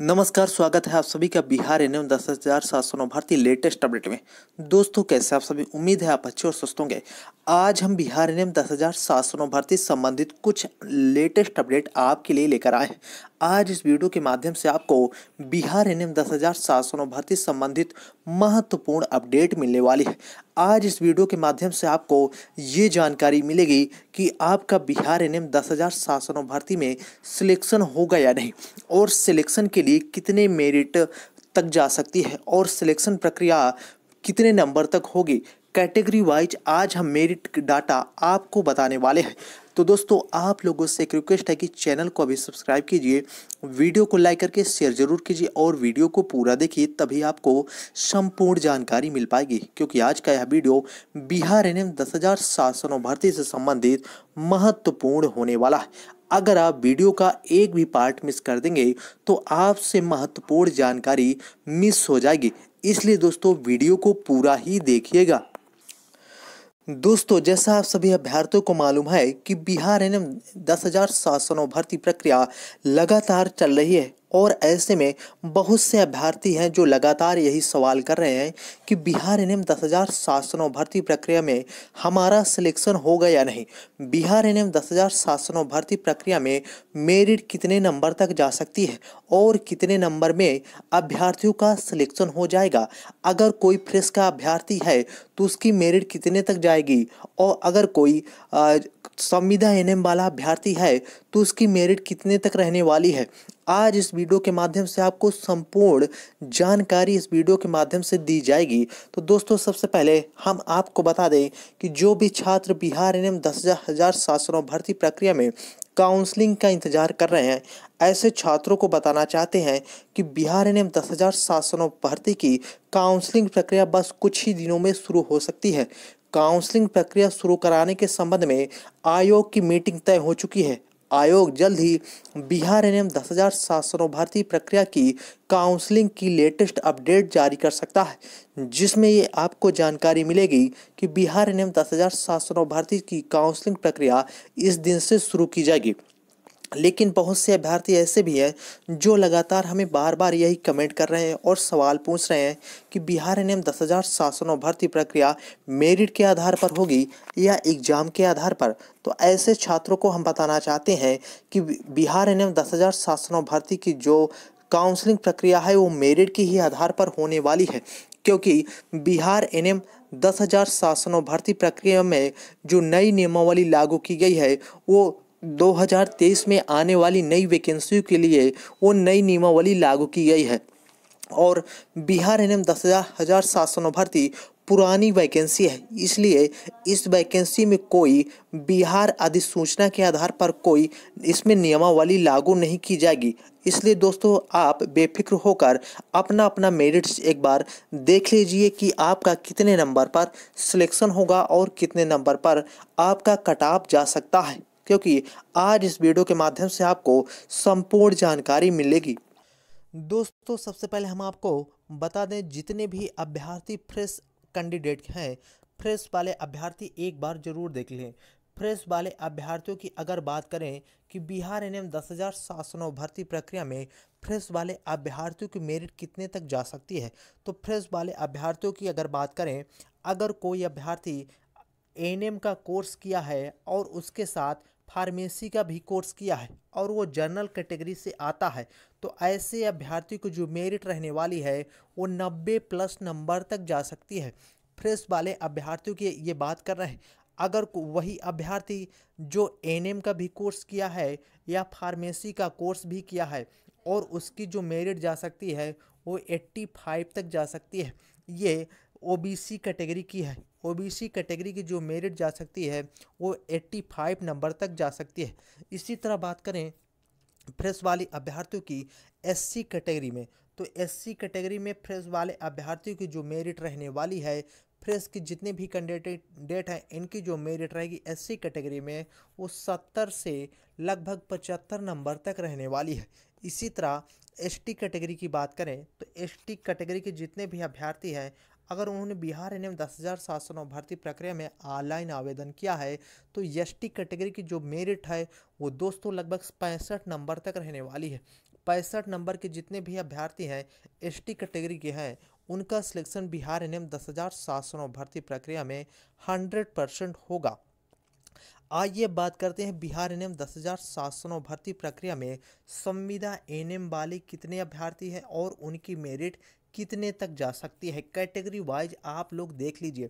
नमस्कार स्वागत है आप सभी का बिहार एन एम दस हज़ार सात सौ नौ भारतीय लेटेस्ट अपडेट में दोस्तों कैसे आप सभी उम्मीद है आप अच्छे और स्वस्थ होंगे आज हम बिहार एन एम दस हज़ार सात सौ नौ भारतीय संबंधित कुछ लेटेस्ट अपडेट आपके लिए लेकर आए हैं आज इस वीडियो के माध्यम से आपको बिहार एन एम दस हज़ार सात सौ भर्ती संबंधित महत्वपूर्ण अपडेट मिलने वाली है आज इस वीडियो के माध्यम से आपको ये जानकारी मिलेगी कि आपका बिहार एन एम दस हज़ार सात सौ भर्ती में सिलेक्शन होगा या नहीं और सिलेक्शन के लिए कितने मेरिट तक जा सकती है और सिलेक्शन प्रक्रिया कितने नंबर तक होगी कैटेगरी वाइज आज हम मेरिट डाटा आपको बताने वाले हैं तो दोस्तों आप लोगों से एक रिक्वेस्ट है कि चैनल को अभी सब्सक्राइब कीजिए वीडियो को लाइक करके शेयर जरूर कीजिए और वीडियो को पूरा देखिए तभी आपको संपूर्ण जानकारी मिल पाएगी क्योंकि आज का यह वीडियो बिहार एन एम दस हज़ार शासनों भर्ती से संबंधित महत्वपूर्ण होने वाला है अगर आप वीडियो का एक भी पार्ट मिस कर देंगे तो आपसे महत्वपूर्ण जानकारी मिस हो जाएगी इसलिए दोस्तों वीडियो को पूरा ही देखिएगा दोस्तों जैसा आप सभी अभ्यर्थियों को मालूम है कि बिहार एन एम दस हजार सात भर्ती प्रक्रिया लगातार चल रही है और ऐसे में बहुत से अभ्यर्थी हैं जो लगातार यही सवाल कर रहे हैं कि बिहार एन एम दस हज़ार शासनों भर्ती प्रक्रिया में हमारा सिलेक्शन होगा या नहीं बिहार एन एम दस हज़ार शासनों भर्ती प्रक्रिया में मेरिट कितने नंबर तक जा सकती है और कितने नंबर में अभ्यर्थियों का सिलेक्शन हो जाएगा अगर कोई फ्रेश का अभ्यर्थी है तो उसकी मेरिट कितने तक जाएगी और अगर कोई संविदा एन वाला अभ्यर्थी है तो उसकी मेरिट कितने तक रहने वाली है आज इस वीडियो के माध्यम से आपको संपूर्ण जानकारी इस वीडियो के माध्यम से दी जाएगी तो दोस्तों सबसे पहले हम आपको बता दें कि जो भी छात्र बिहार एन एम दस हज़ार सात सौ भर्ती प्रक्रिया में काउंसलिंग का इंतजार कर रहे हैं ऐसे छात्रों को बताना चाहते हैं कि बिहार एन एम दस हज़ार सात सौ भर्ती की काउंसलिंग प्रक्रिया बस कुछ ही दिनों में शुरू हो सकती है काउंसलिंग प्रक्रिया शुरू कराने के संबंध में आयोग की मीटिंग तय हो चुकी है आयोग जल्द ही बिहार एन एम दस हजार सात सौ भर्ती प्रक्रिया की काउंसलिंग की लेटेस्ट अपडेट जारी कर सकता है जिसमें ये आपको जानकारी मिलेगी कि बिहार एन एम दस हजार सात सौ भर्ती की काउंसलिंग प्रक्रिया इस दिन से शुरू की जाएगी लेकिन बहुत से अभ्यर्थी ऐसे भी हैं जो लगातार हमें बार बार यही कमेंट कर रहे हैं और सवाल पूछ रहे हैं कि बिहार एन एम दस हज़ार सात सौ भर्ती प्रक्रिया मेरिट के आधार पर होगी या एग्जाम के आधार पर तो ऐसे छात्रों को हम बताना चाहते हैं कि बिहार एन एम दस हज़ार सात सौ भर्ती की जो काउंसलिंग प्रक्रिया है वो मेरिट के ही आधार पर होने वाली है क्योंकि बिहार एन एम दस हज़ार सात सौ भर्ती प्रक्रिया में जो नई नियमावली लागू की गई है वो 2023 में आने वाली नई वैकेंसी के लिए वो नई नियमावली लागू की गई है और बिहार एन एम दस हज़ार सात सौ भर्ती पुरानी वैकेंसी है इसलिए इस वैकेंसी में कोई बिहार अधिसूचना के आधार पर कोई इसमें नियमावली लागू नहीं की जाएगी इसलिए दोस्तों आप बेफिक्र होकर अपना अपना मेरिट्स एक बार देख लीजिए कि आपका कितने नंबर पर सिलेक्शन होगा और कितने नंबर पर आपका कटाप जा सकता है क्योंकि आज इस वीडियो के माध्यम से आपको संपूर्ण जानकारी मिलेगी दोस्तों सबसे पहले हम आपको बता दें जितने भी अभ्यर्थी फ्रेश कैंडिडेट हैं फ्रेश वाले अभ्यर्थी एक बार जरूर देख लें फ्रेश वाले अभ्यर्थियों की अगर बात करें कि बिहार एन एम दस हज़ार भर्ती प्रक्रिया में फ्रेश वाले अभ्यर्थियों की मेरिट कितने तक जा सकती है तो फ्रेश वाले अभ्यर्थियों की अगर बात करें अगर कोई अभ्यर्थी एन एम का कोर्स किया है और उसके साथ फार्मेसी का भी कोर्स किया है और वो जनरल कैटेगरी से आता है तो ऐसे अभ्यर्थी को जो मेरिट रहने वाली है वो नब्बे प्लस नंबर तक जा सकती है फ्रेश वाले अभ्यर्थियों की ये बात कर रहे हैं अगर वही अभ्यर्थी जो एनएम का भी कोर्स किया है या फार्मेसी का कोर्स भी किया है और उसकी जो मेरिट जा सकती है वो 85 तक जा सकती है ये ओबीसी कैटेगरी की है ओबीसी कैटेगरी की जो मेरिट जा सकती है वो 85 नंबर तक जा सकती है इसी तरह बात करें फ्रेश वाले अभ्यर्थियों की एससी कैटेगरी में तो एससी कैटेगरी में फ्रेश वाले अभ्यर्थियों की जो मेरिट रहने वाली है फ्रेश की जितने भी कैंडिडेट हैं इनकी जो मेरिट रहेगी एससी कैटेगरी में वो सत्तर से लगभग पचहत्तर नंबर तक रहने वाली है इसी तरह एसटी कैटेगरी की बात करें तो एसटी कैटेगरी के जितने भी अभ्यर्थी हैं अगर उन्होंने बिहार एन एम दस हज़ार सात सौ नौ भर्ती प्रक्रिया में ऑनलाइन आवेदन किया है तो एस टी कैटेगरी की जो मेरिट है वो दोस्तों लगभग पैंसठ नंबर तक रहने वाली है पैंसठ नंबर के जितने भी अभ्यर्थी हैं एस टी कैटेगरी के हैं उनका सिलेक्शन बिहार एन एम दस हज़ार सात सौ नौ भर्ती प्रक्रिया में हंड्रेड परसेंट होगा आइए बात करते हैं बिहार एनएम दस हज़ार सात सौ नौ भर्ती प्रक्रिया में संविदा एनएम वाले कितने अभ्यर्थी हैं और उनकी मेरिट कितने तक जा सकती है कैटेगरी वाइज आप लोग देख लीजिए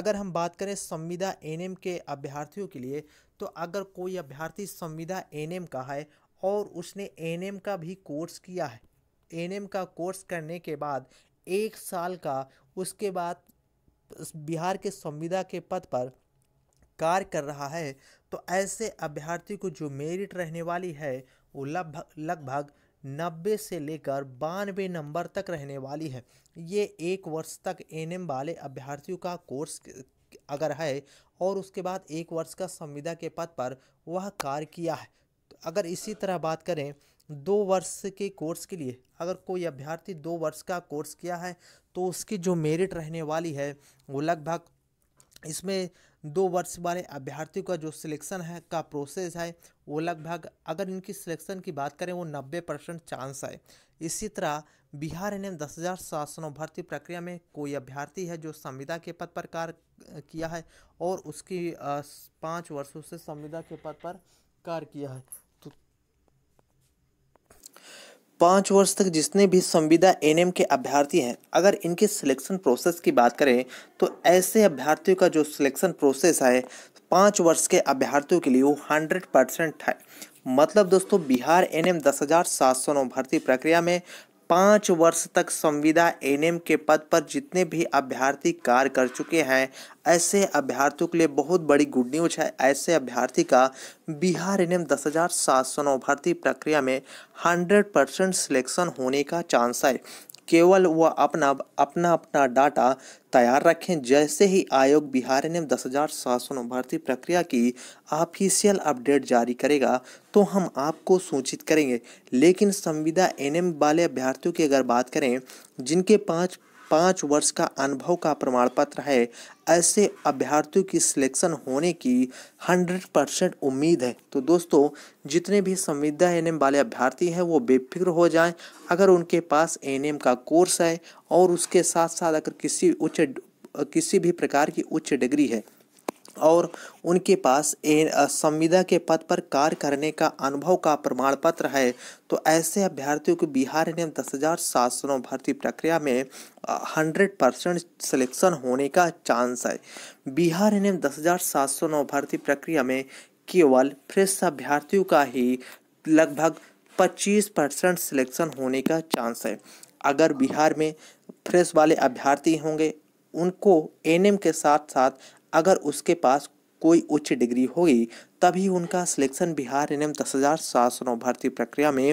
अगर हम बात करें संविदा एनएम के अभ्यर्थियों के लिए तो अगर कोई अभ्यर्थी संविदा एनएम का है और उसने एनएम का भी कोर्स किया है एनएम का कोर्स करने के बाद एक साल का उसके बाद बिहार के संविदा के पद पर कार्य कर रहा है तो ऐसे अभ्यर्थी को जो मेरिट रहने वाली है वो लगभग लगभग नब्बे से लेकर बानवे नंबर तक रहने वाली है ये एक वर्ष तक एन वाले अभ्यर्थियों का कोर्स अगर है और उसके बाद एक वर्ष का संविदा के पद पर वह कार्य किया है अगर इसी तरह बात करें दो वर्ष के कोर्स के लिए अगर कोई अभ्यर्थी दो वर्ष का कोर्स किया है तो उसकी जो मेरिट रहने वाली है वो लगभग इसमें दो वर्ष वाले अभ्यर्थियों का जो सिलेक्शन है का प्रोसेस है वो लगभग अगर इनकी सिलेक्शन की बात करें वो नब्बे परसेंट चांस है इसी तरह बिहार एन एम दस हज़ार शासनों भर्ती प्रक्रिया में कोई अभ्यर्थी है जो संविदा के पद पर कार्य किया है और उसकी पाँच वर्षों से संविदा के पद पर कार्य किया है पाँच वर्ष तक जितने भी संविदा एनएम के अभ्यर्थी हैं अगर इनके सिलेक्शन प्रोसेस की बात करें तो ऐसे अभ्यर्थियों का जो सिलेक्शन प्रोसेस है पाँच वर्ष के अभ्यर्थियों के लिए वो हंड्रेड परसेंट है मतलब दोस्तों बिहार एन एम दस हज़ार सात सौ नौ भर्ती प्रक्रिया में पाँच वर्ष तक संविदा एनएम के पद पर जितने भी अभ्यर्थी कार्य कर चुके हैं ऐसे अभ्यर्थियों के लिए बहुत बड़ी गुड न्यूज है ऐसे अभ्यर्थी का बिहार एनएम दस हज़ार सात सौ नौ भर्ती प्रक्रिया में हंड्रेड परसेंट सिलेक्शन होने का चांस है केवल वह अपना अपना अपना डाटा तैयार रखें जैसे ही आयोग बिहार एन दस हज़ार सात सौ भर्ती प्रक्रिया की ऑफिशियल अपडेट जारी करेगा तो हम आपको सूचित करेंगे लेकिन संविदा एनएम वाले अभ्यर्थियों की अगर बात करें जिनके पाँच पाँच वर्ष का अनुभव का प्रमाण पत्र है ऐसे अभ्यर्थियों की सिलेक्शन होने की हंड्रेड परसेंट उम्मीद है तो दोस्तों जितने भी संविदा एन वाले अभ्यर्थी हैं वो बेफिक्र हो जाएं अगर उनके पास एन का कोर्स है और उसके साथ साथ अगर किसी उच्च किसी भी प्रकार की उच्च डिग्री है और उनके पास संविदा के पद पर कार्य करने का अनुभव का प्रमाण पत्र है तो ऐसे अभ्यर्थियों को बिहार एन दस हज़ार सात सौ भर्ती प्रक्रिया में हंड्रेड परसेंट सिलेक्शन होने का चांस है बिहार एन दस हज़ार सात सौ नौ भर्ती प्रक्रिया में केवल फ्रेश अभ्यर्थियों का ही लगभग पच्चीस परसेंट सिलेक्शन होने का चांस है अगर बिहार में फ्रेश वाले अभ्यर्थी होंगे उनको एनएम के साथ साथ अगर उसके पास कोई उच्च डिग्री होगी तभी उनका सिलेक्शन बिहार एन एम दस हज़ार सात सौ भर्ती प्रक्रिया में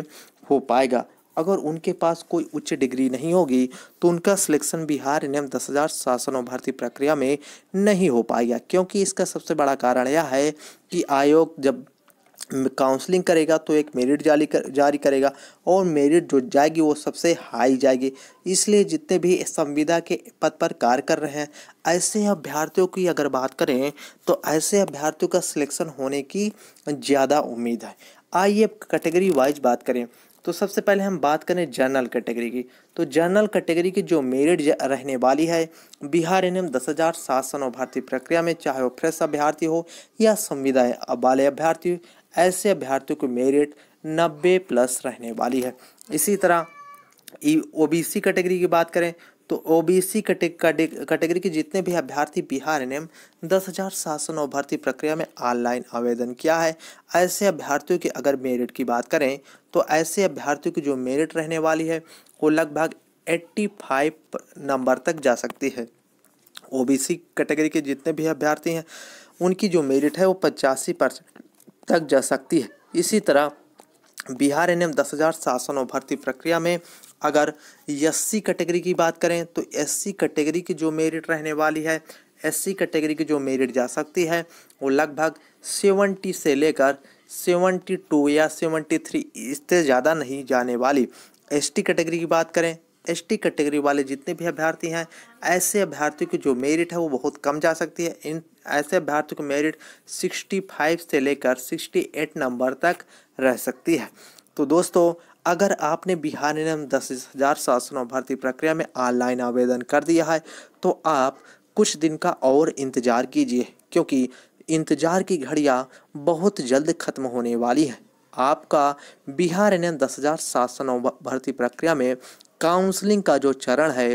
हो पाएगा अगर उनके पास कोई उच्च डिग्री नहीं होगी तो उनका सिलेक्शन बिहार एन एम दस हज़ार सात सौ भर्ती प्रक्रिया में नहीं हो पाएगा क्योंकि इसका सबसे बड़ा कारण यह है कि आयोग जब काउंसलिंग करेगा तो एक मेरिट जारी कर, जारी करेगा और मेरिट जो जाएगी वो सबसे हाई जाएगी इसलिए जितने भी संविदा के पद पर कार्य कर रहे हैं ऐसे अभ्यर्थियों की अगर बात करें तो ऐसे अभ्यर्थियों का सिलेक्शन होने की ज़्यादा उम्मीद है आइए कैटेगरी वाइज बात करें तो सबसे पहले हम बात करें जनरल कैटेगरी की तो जनरल कैटेगरी की जो मेरिट रहने वाली है बिहार एन एम दस हज़ार सात सौ नौ भर्ती प्रक्रिया में चाहे वो फ्रेश अभ्यर्थी हो या संविदा वाले अभ्यर्थी ऐसे अभ्यर्थियों की मेरिट 90 प्लस रहने वाली है इसी तरह ओ बी सी कैटेगरी की बात करें तो ओ बी सी कैटेगरी के जितने भी अभ्यर्थी बिहार ने दस हज़ार सात सौ नौ भर्ती प्रक्रिया में ऑनलाइन आवेदन किया है ऐसे अभ्यर्थियों की अगर मेरिट की बात करें तो ऐसे अभ्यर्थियों की जो मेरिट रहने वाली है वो लगभग एट्टी फाइव नंबर तक जा सकती है ओ बी सी कैटेगरी के जितने भी अभ्यर्थी हैं उनकी जो मेरिट है वो पचासी परसेंट तक जा सकती है इसी तरह बिहार एन एम दस हज़ार सात भर्ती प्रक्रिया में अगर एस कैटेगरी की बात करें तो एस कैटेगरी की जो मेरिट रहने वाली है एस कैटेगरी की जो मेरिट जा सकती है वो लगभग सेवेंटी से लेकर सेवेंटी टू या सेवेंटी थ्री इससे ज़्यादा नहीं जाने वाली एस कैटेगरी की बात करें एसटी कैटेगरी वाले जितने भी अभ्यर्थी हैं ऐसे अभ्यर्थियों की जो मेरिट है वो बहुत कम जा सकती है इन ऐसे अभ्यर्थियों को मेरिट 65 से लेकर 68 नंबर तक रह सकती है तो दोस्तों अगर आपने बिहार निम दस हज़ार सात सौ भर्ती प्रक्रिया में ऑनलाइन आवेदन कर दिया है तो आप कुछ दिन का और इंतज़ार कीजिए क्योंकि इंतज़ार की घड़ियाँ बहुत जल्द खत्म होने वाली है आपका बिहार एन एन दस हज़ार सात सौ नौ भर्ती प्रक्रिया में काउंसलिंग का जो चरण है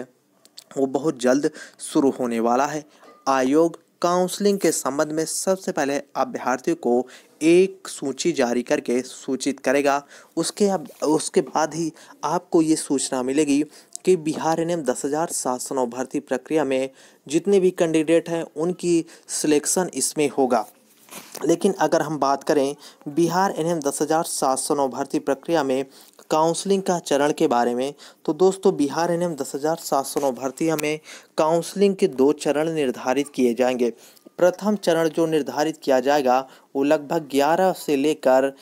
वो बहुत जल्द शुरू होने वाला है आयोग काउंसलिंग के संबंध में सबसे पहले अभ्यर्थियों को एक सूची जारी करके सूचित करेगा उसके अब उसके बाद ही आपको ये सूचना मिलेगी कि बिहार एन एम दस हज़ार सात सौ नौ भर्ती प्रक्रिया में जितने भी कैंडिडेट हैं उनकी सिलेक्शन इसमें होगा लेकिन अगर हम बात करें बिहार एन एम दस हज़ार सात सौ नौ भर्ती प्रक्रिया में काउंसलिंग का चरण के बारे में तो दोस्तों बिहार एन एम दस हज़ार सात सौ नौ भर्ती में काउंसलिंग के दो चरण निर्धारित किए जाएंगे प्रथम चरण जो निर्धारित किया जाएगा वो लगभग 11 से लेकर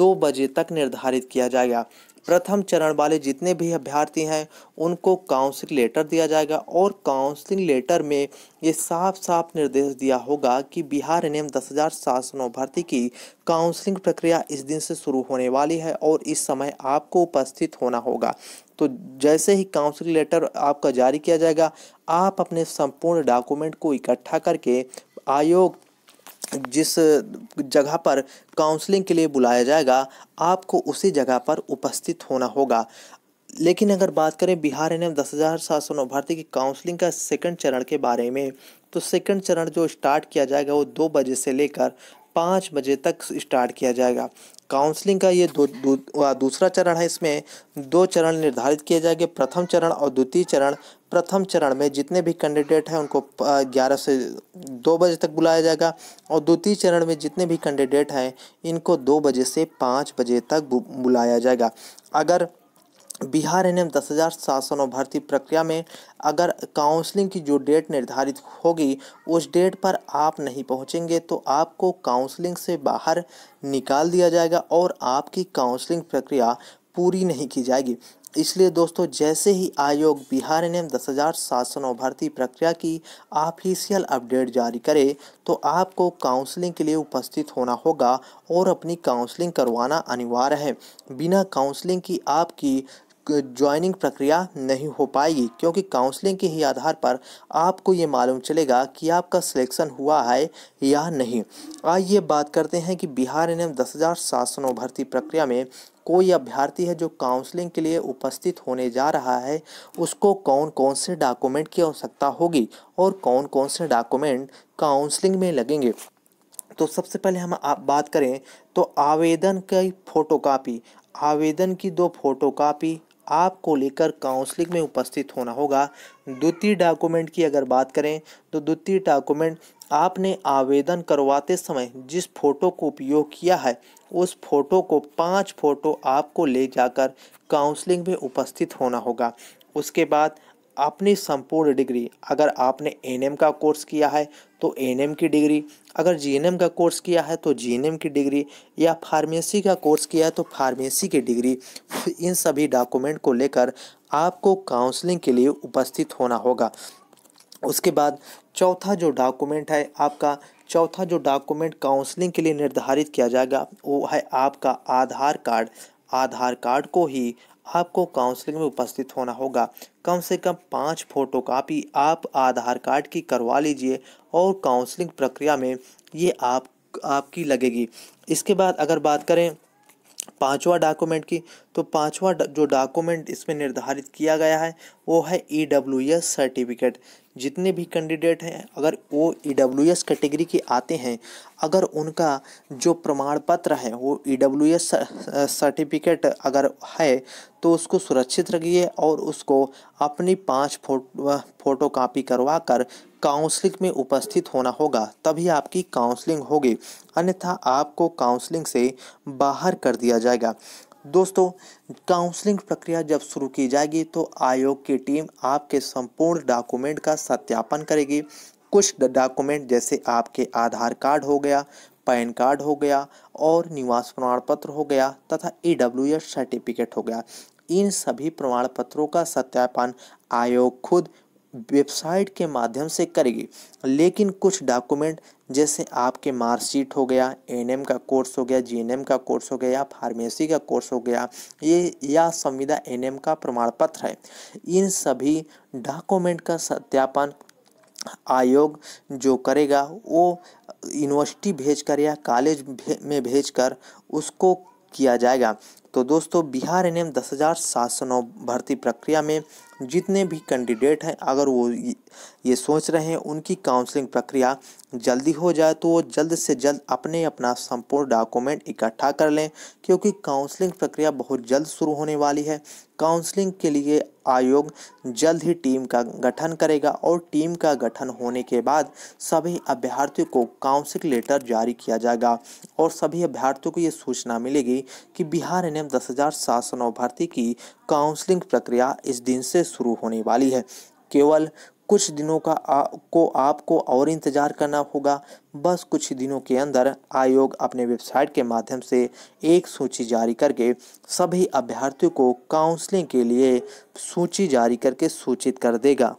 2 बजे तक निर्धारित किया जाएगा प्रथम चरण वाले जितने भी अभ्यर्थी हैं उनको काउंसलिंग लेटर दिया जाएगा और काउंसलिंग लेटर में ये साफ साफ निर्देश दिया होगा कि बिहार एन एम दस हज़ार सात सौ नौ भर्ती की काउंसलिंग प्रक्रिया इस दिन से शुरू होने वाली है और इस समय आपको उपस्थित होना होगा तो जैसे ही काउंसलिंग लेटर आपका जारी किया जाएगा आप अपने संपूर्ण डॉक्यूमेंट को इकट्ठा करके आयोग जिस जगह पर काउंसलिंग के लिए बुलाया जाएगा आपको उसी जगह पर उपस्थित होना होगा लेकिन अगर बात करें बिहार एन एम दस हज़ार सात सौ नौ भारती की काउंसलिंग का सेकंड चरण के बारे में तो सेकंड चरण जो स्टार्ट किया जाएगा वो दो बजे से लेकर पाँच बजे तक स्टार्ट किया जाएगा काउंसलिंग का ये दो, दूसरा चरण है इसमें दो चरण निर्धारित किए जाएंगे प्रथम चरण और द्वितीय चरण प्रथम चरण में जितने भी कैंडिडेट हैं उनको ग्यारह से दो बजे तक बुलाया जाएगा और द्वितीय चरण में जितने भी कैंडिडेट हैं इनको दो बजे से पाँच बजे तक बुलाया जाएगा अगर बिहार एन एम दस हज़ार सात सौ नौ भर्ती प्रक्रिया में अगर काउंसलिंग की जो डेट निर्धारित होगी उस डेट पर आप नहीं पहुंचेंगे तो आपको काउंसलिंग से बाहर निकाल दिया जाएगा और आपकी काउंसलिंग प्रक्रिया पूरी नहीं की जाएगी इसलिए दोस्तों जैसे ही आयोग बिहार एन एम दस हज़ार सात सौ नौ भर्ती प्रक्रिया की ऑफिशियल अपडेट जारी करे तो आपको काउंसलिंग के लिए उपस्थित होना होगा और अपनी काउंसलिंग करवाना अनिवार्य है बिना काउंसलिंग की आपकी ज्वाइनिंग प्रक्रिया नहीं हो पाएगी क्योंकि काउंसलिंग के ही आधार पर आपको ये मालूम चलेगा कि आपका सिलेक्शन हुआ है या नहीं आइए बात करते हैं कि बिहार एन एम दस हज़ार सात सौ नौ भर्ती प्रक्रिया में कोई अभ्यर्थी है जो काउंसलिंग के लिए उपस्थित होने जा रहा है उसको कौन कौन से डॉक्यूमेंट की आवश्यकता होगी और कौन कौन से डॉक्यूमेंट काउंसलिंग में लगेंगे तो सबसे पहले हम आप बात करें तो आवेदन की फ़ोटोकॉपी आवेदन की दो फोटोकॉपी आपको लेकर काउंसलिंग में उपस्थित होना होगा द्वितीय डॉक्यूमेंट की अगर बात करें तो द्वितीय डॉक्यूमेंट आपने आवेदन करवाते समय जिस फोटो को उपयोग किया है उस फोटो को पांच फोटो आपको ले जाकर काउंसलिंग में उपस्थित होना होगा उसके बाद अपनी संपूर्ण डिग्री अगर आपने एन का कोर्स किया है तो एन की डिग्री अगर जी का कोर्स किया है तो जी की डिग्री या फार्मेसी का कोर्स किया है तो फार्मेसी की डिग्री इन सभी डॉक्यूमेंट को लेकर आपको काउंसलिंग के लिए उपस्थित होना होगा उसके बाद चौथा जो डॉक्यूमेंट है आपका चौथा जो डॉक्यूमेंट काउंसलिंग के लिए निर्धारित किया जाएगा वो है आपका आधार कार्ड आधार कार्ड को ही आपको काउंसलिंग में उपस्थित होना होगा कम से कम पाँच फोटो कापी आप आधार कार्ड की करवा लीजिए और काउंसलिंग प्रक्रिया में ये आप आपकी लगेगी इसके बाद अगर बात करें पांचवा डॉक्यूमेंट की तो पांचवा जो डॉक्यूमेंट इसमें निर्धारित किया गया है वो है ई डब्ल्यू एस सर्टिफिकेट जितने भी कैंडिडेट हैं अगर वो ई डब्ल्यू एस कैटेगरी के आते हैं अगर उनका जो प्रमाण पत्र है वो ई डब्ल्यू एस सर्टिफिकेट अगर है तो उसको सुरक्षित रखिए और उसको अपनी पाँच फोटो फोटो कापी करवा कर काउंसलिंग में उपस्थित होना होगा तभी आपकी काउंसलिंग होगी अन्यथा आपको काउंसलिंग से बाहर कर दिया जाएगा दोस्तों काउंसलिंग प्रक्रिया जब शुरू की जाएगी तो आयोग की टीम आपके संपूर्ण डॉक्यूमेंट का सत्यापन करेगी कुछ डॉक्यूमेंट जैसे आपके आधार कार्ड हो गया पैन कार्ड हो गया और निवास प्रमाण पत्र हो गया तथा ई डब्ल्यू सर्टिफिकेट हो गया इन सभी प्रमाण पत्रों का सत्यापन आयोग खुद वेबसाइट के माध्यम से करेगी लेकिन कुछ डॉक्यूमेंट जैसे आपके मार्कशीट हो गया एनएम का कोर्स हो गया जीएनएम का कोर्स हो गया या फार्मेसी का कोर्स हो गया ये या संविदा एनएम का प्रमाण पत्र है इन सभी डॉक्यूमेंट का सत्यापन आयोग जो करेगा वो यूनिवर्सिटी भेजकर या कॉलेज भे, में भेजकर उसको किया जाएगा तो दोस्तों बिहार एन एम दस हज़ार सात सौ नौ भर्ती प्रक्रिया में जितने भी कैंडिडेट हैं अगर वो ये सोच रहे हैं उनकी काउंसलिंग प्रक्रिया जल्दी हो जाए तो वो जल्द से जल्द अपने अपना संपूर्ण डॉक्यूमेंट इकट्ठा कर लें क्योंकि काउंसलिंग प्रक्रिया बहुत जल्द शुरू होने वाली है काउंसलिंग के लिए आयोग जल्द ही टीम का गठन करेगा और टीम का गठन होने के बाद सभी अभ्यर्थियों को काउंसिल लेटर जारी किया जाएगा और सभी अभ्यर्थियों को ये सूचना मिलेगी कि बिहार एन एम दस हज़ार सात सौ नौ भर्ती की काउंसलिंग प्रक्रिया इस दिन से शुरू होने वाली है केवल कुछ दिनों का आ, को आपको और इंतज़ार करना होगा बस कुछ दिनों के अंदर आयोग अपने वेबसाइट के माध्यम से एक सूची जारी करके सभी अभ्यर्थियों को काउंसलिंग के लिए सूची जारी करके सूचित कर देगा